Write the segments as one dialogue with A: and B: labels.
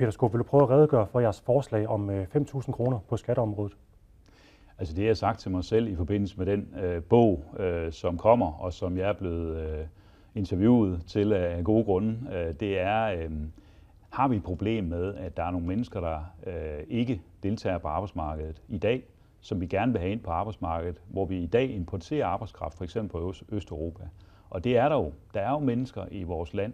A: Peter Skov, vil du prøve at redegøre for jeres forslag om 5.000 øh, kroner på skatteområdet?
B: Altså det, jeg har sagt til mig selv i forbindelse med den øh, bog, øh, som kommer, og som jeg er blevet øh, interviewet til af øh, gode grunde, øh, det er, øh, har vi et problem med, at der er nogle mennesker, der øh, ikke deltager på arbejdsmarkedet i dag, som vi gerne vil have ind på arbejdsmarkedet, hvor vi i dag importerer arbejdskraft, for eksempel på Østeuropa. Og det er der jo. Der er jo mennesker i vores land,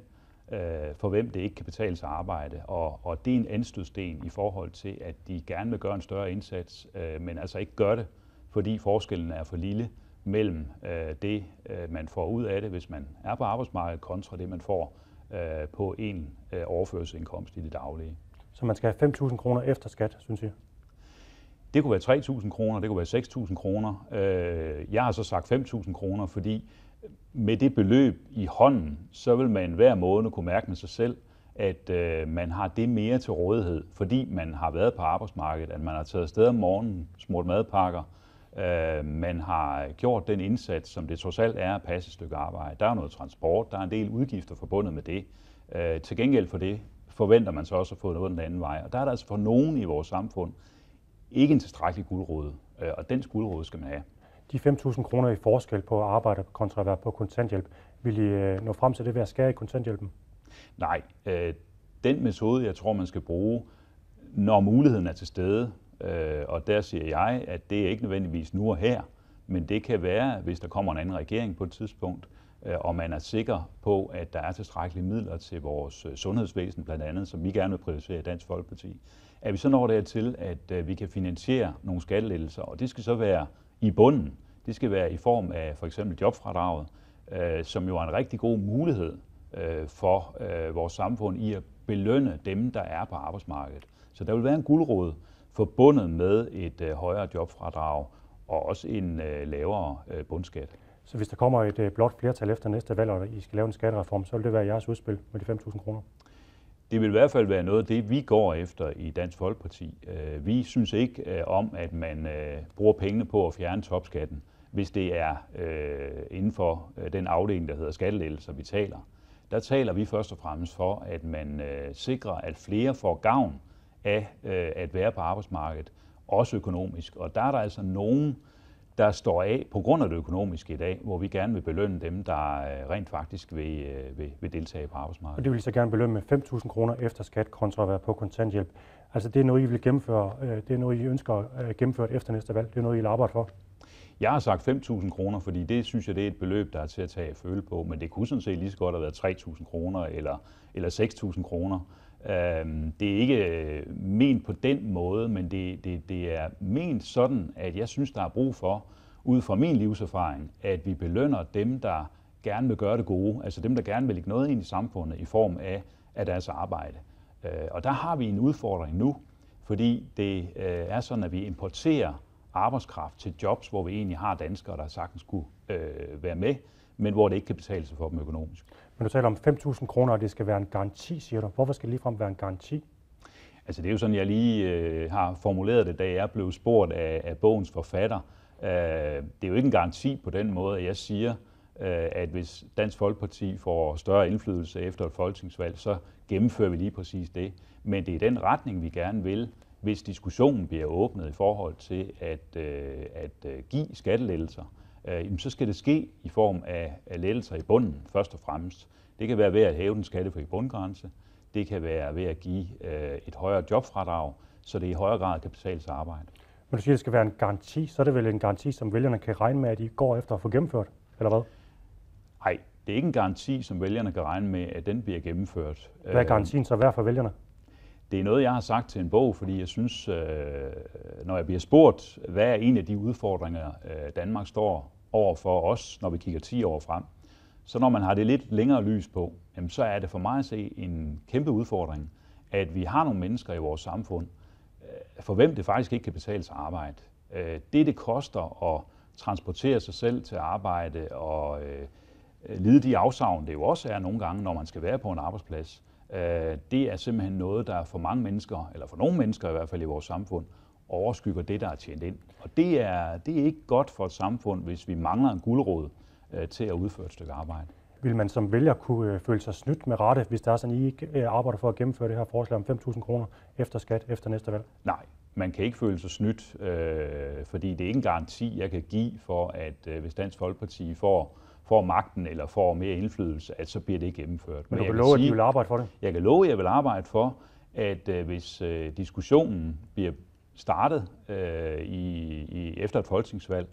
B: øh, for hvem det ikke kan betale sig arbejde. Og, og det er en anstødsten i forhold til, at de gerne vil gøre en større indsats, øh, men altså ikke gør det, fordi forskellen er for lille mellem øh, det, øh, man får ud af det, hvis man er på arbejdsmarkedet, kontra det, man får øh, på en øh, overførselsindkomst i det daglige.
A: Så man skal have 5.000 kroner efter skat, synes jeg? Det
B: kunne være 3.000 kroner, det kunne være 6.000 kroner. Øh, jeg har så sagt 5.000 kroner, fordi med det beløb i hånden, så vil man hver måned kunne mærke med sig selv, at øh, man har det mere til rådighed, fordi man har været på arbejdsmarkedet, at man har taget afsted om morgenen, smurt madpakker, øh, man har gjort den indsats, som det trods alt er at passe et stykke arbejde. Der er noget transport, der er en del udgifter forbundet med det. Øh, til gengæld for det forventer man så også at få noget den anden vej. Og der er der altså for nogen i vores samfund ikke en tilstrækkelig guldråd, øh, og den guldråd skal man have
A: de 5.000 kroner i forskel på at arbejde kontra at være på kontanthjælp, vil I øh, nå frem til det ved at skære i kontanthjælpen?
B: Nej, øh, den metode, jeg tror, man skal bruge, når muligheden er til stede, øh, og der siger jeg, at det er ikke nødvendigvis nu og her, men det kan være, hvis der kommer en anden regering på et tidspunkt, øh, og man er sikker på, at der er tilstrækkelige midler til vores øh, sundhedsvæsen, blandt andet, som vi gerne vil prioritere i Dansk Folkeparti, at vi så når dertil, at øh, vi kan finansiere nogle skattelettelser, og det skal så være i bunden. Det skal være i form af for eksempel jobfradraget, øh, som jo er en rigtig god mulighed øh, for øh, vores samfund i at belønne dem, der er
A: på arbejdsmarkedet.
B: Så der vil være en guldråd forbundet med et øh, højere jobfradrag og også en øh, lavere øh, bundskat.
A: Så hvis der kommer et øh, blåt flertal efter næste valg, og I skal lave en skattereform, så vil det være jeres udspil med de 5.000 kroner?
B: Det vil i hvert fald være noget af det, vi går efter i Dansk Folkeparti. Øh, vi synes ikke øh, om, at man øh, bruger pengene på at fjerne topskatten, hvis det er inden for den afdeling, der hedder skattelettelser, vi taler. Der taler vi først og fremmest for, at man sikrer, at flere får gavn af at være på arbejdsmarkedet, også økonomisk. Og der er der altså nogen, der står af på grund af det økonomiske i dag, hvor vi gerne vil belønne dem, der øh, rent faktisk vil, øh, vil, vil deltage på arbejdsmarkedet. Og det vil I så gerne
A: belønne med 5.000 kroner efter skat kontra at være på kontanthjælp. Altså det er noget, I vil gennemføre, øh, det er noget, I ønsker gennemført efter næste valg, det er noget, I vil arbejde for?
B: Jeg har sagt 5.000 kroner, fordi det synes jeg, det er et beløb, der er til at tage føle på, men det kunne sådan set lige så godt have været 3.000 kroner eller, eller 6.000 kroner. Øhm, det er ikke øh, ment på den måde, men det, det, det er ment sådan, at jeg synes, der er brug for, ud fra min livserfaring, at vi belønner dem, der gerne vil gøre det gode, altså dem, der gerne vil lægge noget ind i samfundet i form af, af deres arbejde. Øh, og der har vi en udfordring nu, fordi det øh, er sådan, at vi importerer arbejdskraft til jobs, hvor vi egentlig har danskere, der sagtens kunne være med, men hvor det ikke kan betale sig
A: for dem økonomisk. Men du taler om 5.000 kroner, og det skal være en garanti, siger du. Hvorfor skal det ligefrem være en garanti?
B: Altså det er jo sådan, jeg lige øh, har formuleret det, da jeg blev spurgt af, af bogens forfatter. Øh, det er jo ikke en garanti på den måde, at jeg siger, øh, at hvis Dansk Folkeparti får større indflydelse efter et folketingsvalg, så gennemfører vi lige præcis det. Men det er den retning, vi gerne vil, hvis diskussionen bliver åbnet i forhold til at, øh, at øh, give skattelettelser Øh, jamen så skal det ske i form af lettelser i bunden først og fremmest. Det kan være ved at hæve den skattefri bundgrænse, det kan være ved at give øh, et højere jobfradrag, så det i højere grad kan betale sig arbejde.
A: Men du siger, at det skal være en garanti, så er det vel en garanti, som vælgerne kan regne med, at de går efter at få gennemført, eller hvad?
B: Nej, det er ikke en garanti, som vælgerne kan regne med, at den bliver gennemført. Hvad er øh, garantien
A: så værd for vælgerne?
B: Det er noget, jeg har sagt til en bog, fordi jeg synes, når jeg bliver spurgt, hvad er en af de udfordringer, Danmark står over for os, når vi kigger 10 år frem. Så når man har det lidt længere lys på, jamen så er det for mig at se en kæmpe udfordring, at vi har nogle mennesker i vores samfund, øh, for hvem det faktisk ikke kan betale sig arbejde. Øh, det, det koster at transportere sig selv til arbejde og øh, lide de afsavn, det jo også er nogle gange, når man skal være på en arbejdsplads, det er simpelthen noget, der for mange mennesker, eller for nogle mennesker i hvert fald i vores samfund, overskygger det, der er tjent ind. Og det er, det er ikke godt for et samfund, hvis vi mangler en guldråd øh, til at udføre et stykke arbejde.
A: Vil man som vælger kunne øh, føle sig snydt med rette, hvis der er sådan, I ikke øh, arbejder for at gennemføre det her forslag om 5.000 kroner efter skat efter næste valg? Nej,
B: man kan ikke føle sig snydt, øh, fordi det er ikke en garanti, jeg kan give for, at øh, hvis Dansk Folkeparti får, får magten eller får mere indflydelse, at så bliver det gennemført. Men, du kan love, sige, at du vil arbejde for det? Jeg kan love, at jeg vil arbejde for, at øh, hvis øh, diskussionen bliver startet øh, i, i, efter et folketingsvalg,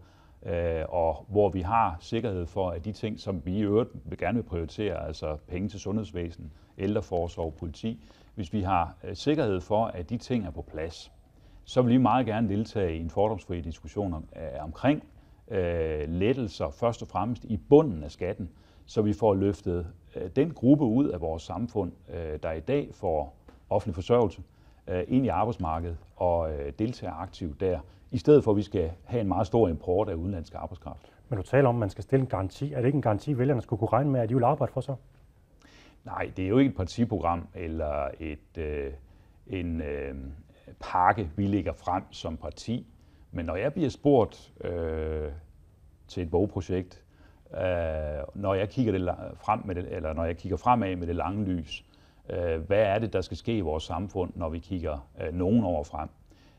B: øh, og hvor vi har sikkerhed for, at de ting, som vi i øvrigt vil gerne vil prioritere, altså penge til sundhedsvæsen, ældreforsorg, politi, hvis vi har øh, sikkerhed for, at de ting er på plads, så vil vi meget gerne deltage i en fordomsfri diskussion om, øh, omkring øh, lettelser, først og fremmest i bunden af skatten, så vi får løftet øh, den gruppe ud af vores samfund, øh, der i dag får offentlig forsørgelse, Øh, ind i arbejdsmarkedet og øh, deltage aktivt der, i stedet for at vi skal have en meget stor import af udenlandsk arbejdskraft.
A: Men du taler om, at man skal stille en garanti. Er det ikke en garanti, vælgerne skulle kunne regne med, at de vil arbejde for så?
B: Nej, det er jo ikke et partiprogram eller et, øh, en øh, pakke, vi lægger frem som parti. Men når jeg bliver spurgt øh, til et bogprojekt, øh, når jeg kigger det frem med det, eller når jeg kigger fremad med det lange lys, Øh, hvad er det, der skal ske i vores samfund, når vi kigger øh, nogen år frem,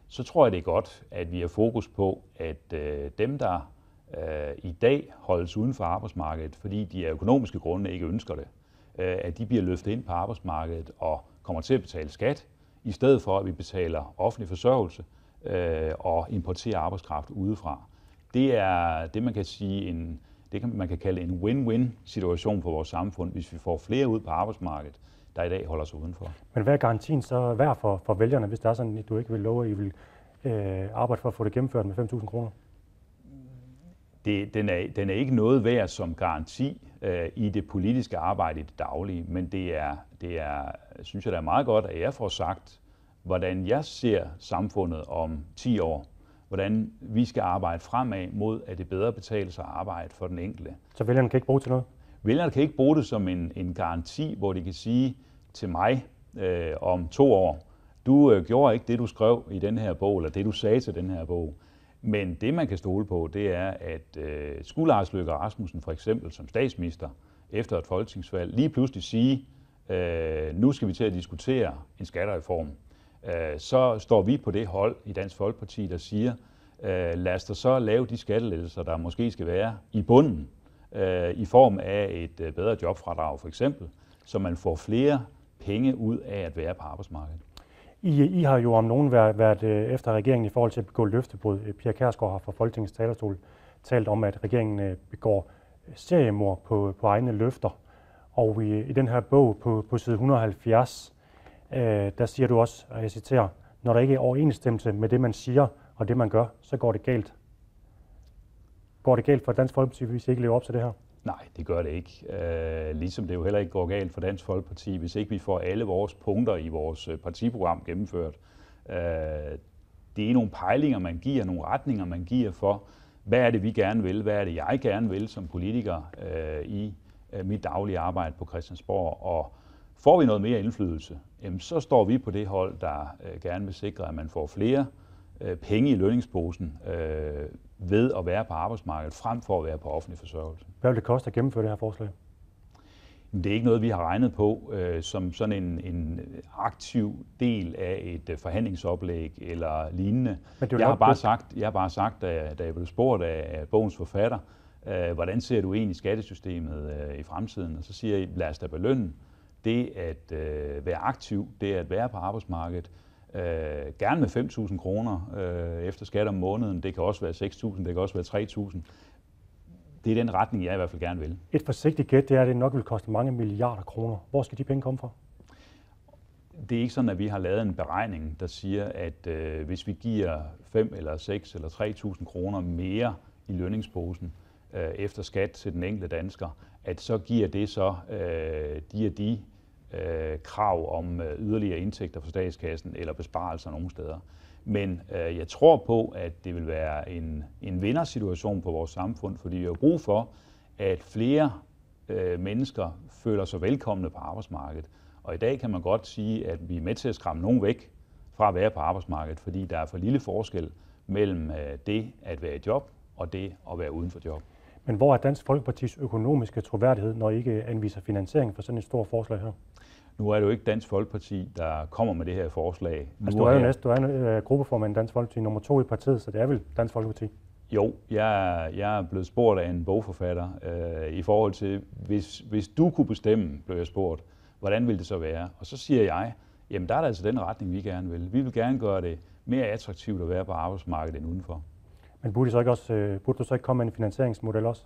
B: så tror jeg, det er godt, at vi har fokus på, at øh, dem, der øh, i dag holdes uden for arbejdsmarkedet, fordi de af økonomiske grunde ikke ønsker det, øh, at de bliver løftet ind på arbejdsmarkedet og kommer til at betale skat, i stedet for at vi betaler offentlig forsørgelse øh, og importerer arbejdskraft udefra. Det er det, man kan sige en, det kan, man kan kalde en win-win situation for vores samfund, hvis vi får flere ud på arbejdsmarkedet, der i dag holder sig udenfor.
A: Men hvad er garantien så værd for, for vælgerne, hvis der er sådan, at du ikke vil love, at I vil øh, arbejde for at få det gennemført med 5.000 kroner?
B: det, den, er, den er ikke noget værd som garanti øh, i det politiske arbejde i det daglige, men det er, det er, synes jeg, det er meget godt, at jeg får sagt, hvordan jeg ser samfundet om 10 år. Hvordan vi skal arbejde fremad mod, at det bedre betales at arbejde for den enkelte.
A: Så vælgerne kan ikke bruge til noget? Vælgerne
B: kan ikke bruge det som en, en garanti, hvor de kan sige til mig øh, om to år, du øh, gjorde ikke det, du skrev i den her bog, eller det, du sagde til den her bog. Men det, man kan stole på, det er, at øh, skulle Lars Løkke Rasmussen for eksempel som statsminister efter et folketingsvalg lige pludselig sige, øh, nu skal vi til at diskutere en skattereform, øh, så står vi på det hold i Dansk Folkeparti, der siger, øh, lad os da så lave de skattelettelser, der måske skal være i bunden øh, i form af et øh, bedre jobfradrag for eksempel, så man får flere penge ud af at være på arbejdsmarkedet.
A: I, I har jo om nogen været, været øh, efter regeringen i forhold til at begå løftebrud. Pia Kærsgaard har fra Folketingets talerstol talt om, at regeringen øh, begår seriemord på, på egne løfter. Og i, i den her bog på, på side 170, øh, der siger du også, og jeg citerer, når der ikke er overensstemmelse med det, man siger og det, man gør, så går det galt. Går det galt for Dansk Folkeparti, hvis I ikke lever op til det her?
B: Nej, det gør det ikke. Uh, ligesom det jo heller ikke går galt for Dansk Folkeparti, hvis ikke vi får alle vores punkter i vores øh, partiprogram gennemført. Uh, det er nogle pejlinger, man giver, nogle retninger, man giver for, hvad er det, vi gerne vil, hvad er det, jeg gerne vil som politiker uh, i uh, mit daglige arbejde på Christiansborg. Og får vi noget mere indflydelse, jamen, så står vi på det hold, der uh, gerne vil sikre, at man får flere uh, penge i lønningsposen, øh, ved at være på arbejdsmarkedet, frem for at være på offentlig forsørgelse.
A: Hvad vil det koste at gennemføre det her forslag?
B: Det er ikke noget, vi har regnet på øh, som sådan en, en aktiv del af et øh, forhandlingsoplæg eller lignende. Men det jeg, har bare sagt, jeg har bare sagt, da, da jeg blev spurgt af, af bogens forfatter, øh, hvordan ser du egentlig skattesystemet øh, i fremtiden? Og så siger jeg, lad os da belønne det at øh, være aktiv, det at være på arbejdsmarkedet, Øh, gerne med 5.000 kroner øh, efter skat om måneden. Det kan også være 6.000, det kan også være 3.000. Det er den retning, jeg i hvert fald gerne vil.
A: Et forsigtigt gæt det er, at det nok vil koste mange milliarder kroner. Hvor skal de penge komme fra?
B: Det er ikke sådan, at vi har lavet en beregning, der siger, at øh, hvis vi giver 5 eller 6 eller 3.000 kroner mere i lønningsposen øh, efter skat til den enkelte dansker, at så giver det så øh, de og de øh, krav om øh, yderligere indtægter for statskassen eller besparelser nogen steder. Men øh, jeg tror på, at det vil være en, en vindersituation på vores samfund, fordi vi har brug for, at flere øh, mennesker føler sig velkomne på arbejdsmarkedet. Og i dag kan man godt sige, at vi er med til at skræmme nogen væk fra at være på arbejdsmarkedet, fordi der er for lille forskel mellem øh, det at være i job og det at være uden for job.
A: Men hvor er Dansk Folkepartis økonomiske troværdighed, når I ikke anviser finansiering for sådan et stort forslag her?
B: Nu er det jo ikke Dansk Folkeparti, der kommer med det her forslag. Nu altså, du er jo næste,
A: du er øh, gruppeformand Dansk Folkeparti, nummer to i partiet, så det er vel Dansk Folkeparti?
B: Jo, jeg, jeg er blevet spurgt af en bogforfatter øh, i forhold til, hvis, hvis du kunne bestemme, blev jeg spurgt, hvordan ville det så være? Og så siger jeg, jamen der er der altså den retning, vi gerne vil. Vi vil gerne gøre det mere attraktivt at være på arbejdsmarkedet end udenfor.
A: Men burde, så ikke også, øh, burde du så ikke komme med en finansieringsmodel også?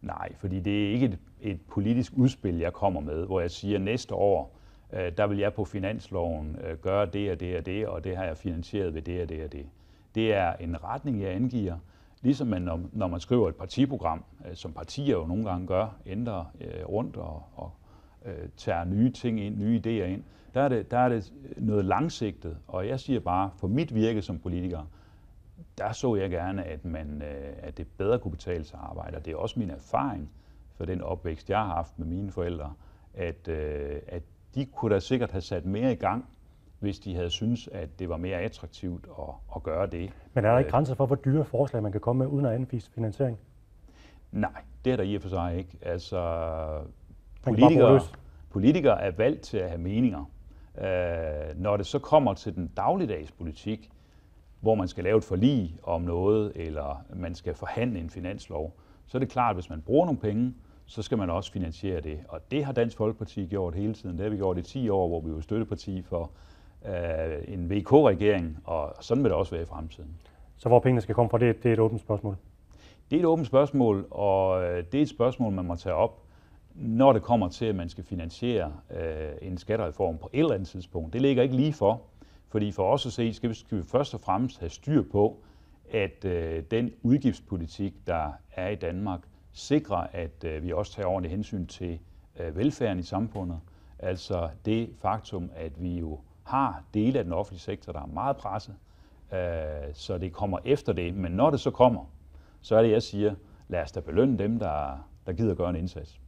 A: Nej, fordi det er ikke et, et politisk
B: udspil, jeg kommer med, hvor jeg siger, at næste år, øh, der vil jeg på finansloven øh, gøre det og det og det, og det har jeg finansieret ved det og det og det. Det er en retning, jeg angiver, ligesom man, når, når man skriver et partiprogram, øh, som partier jo nogle gange gør, ændrer øh, rundt og, og øh, tager nye ting ind, nye idéer ind. Der er, det, der er det noget langsigtet, og jeg siger bare, for mit virke som politiker, der så jeg gerne, at, man, øh, at det bedre kunne betale sig at arbejde. Og det er også min erfaring for den opvækst, jeg har haft med mine forældre, at, øh, at de kunne da sikkert have sat mere i gang, hvis de havde synes, at det var mere attraktivt at, at gøre det.
A: Men er der ikke øh, grænser for, hvor dyre forslag man kan komme med uden at anvise finansiering? Nej,
B: det er der i og for sig ikke. Altså, politikere, politikere er valgt til at have meninger. Øh, når det så kommer til den dagligdags politik, hvor man skal lave et forlig om noget, eller man skal forhandle en finanslov, så er det klart, at hvis man bruger nogle penge, så skal man også finansiere det. Og det har Dansk Folkeparti gjort hele tiden. Det har vi gjort i 10 år, hvor vi var støtteparti for øh, en VK-regering, og sådan vil det også være i fremtiden.
A: Så hvor pengene skal komme fra, det, det er et åbent spørgsmål?
B: Det er et åbent spørgsmål, og øh, det er et spørgsmål, man må tage op, når det kommer til, at man skal finansiere øh, en skattereform på et eller andet tidspunkt. Det ligger ikke lige for. Fordi for os at se, skal vi, skal vi først og fremmest have styr på, at øh, den udgiftspolitik, der er i Danmark, sikrer, at øh, vi også tager ordentligt hensyn til øh, velfærden i samfundet. Altså det faktum, at vi jo har dele af den offentlige sektor, der er meget presset, øh, så det kommer efter det. Men når det så kommer,
A: så er det, jeg siger, lad os da belønne dem, der, der gider gøre en indsats.